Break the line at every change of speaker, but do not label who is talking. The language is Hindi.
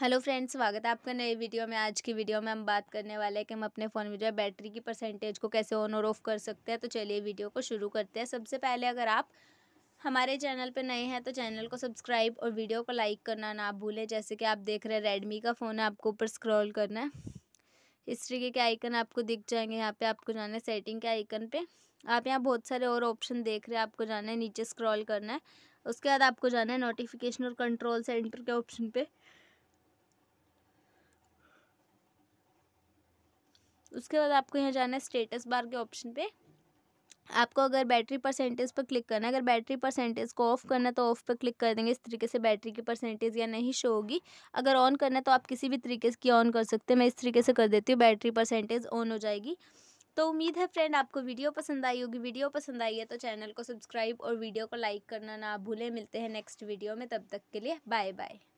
हेलो फ्रेंड्स स्वागत है आपका नई वीडियो में आज की वीडियो में हम बात करने वाले हैं कि हम अपने फ़ोन में जो है बैटरी की परसेंटेज को कैसे ऑन और ऑफ़ कर सकते हैं तो चलिए वीडियो को शुरू करते हैं सबसे पहले अगर आप हमारे चैनल पर नए हैं तो चैनल को सब्सक्राइब और वीडियो को लाइक करना ना भूलें जैसे कि आप देख रहे हैं रेडमी का फ़ोन है आपको ऊपर स्क्रॉल करना है इस तरीके के आइकन आपको दिख जाएंगे यहाँ पर आपको जाना है सेटिंग के आइकन पर आप यहाँ बहुत सारे और ऑप्शन देख रहे हैं आपको जाना है नीचे स्क्रॉल करना है उसके बाद आपको जाना है नोटिफिकेशन और कंट्रोल सेंटर के ऑप्शन पर उसके बाद आपको यहाँ जाना है स्टेटस बार के ऑप्शन पे आपको अगर बैटरी परसेंटेज पर क्लिक करना है अगर बैटरी परसेंटेज को ऑफ़ करना तो ऑफ़ पर क्लिक कर देंगे इस तरीके से बैटरी की परसेंटेज या नहीं शो होगी अगर ऑन करना है तो आप किसी भी तरीके से ऑन कर सकते हैं मैं इस तरीके से कर देती हूँ बैटरी परसेंटेज ऑन हो जाएगी तो उम्मीद है फ्रेंड आपको वीडियो पसंद आई होगी वीडियो पसंद आई है तो चैनल को सब्सक्राइब और वीडियो को लाइक करना ना भूलें मिलते हैं नेक्स्ट वीडियो में तब तक के लिए बाय बाय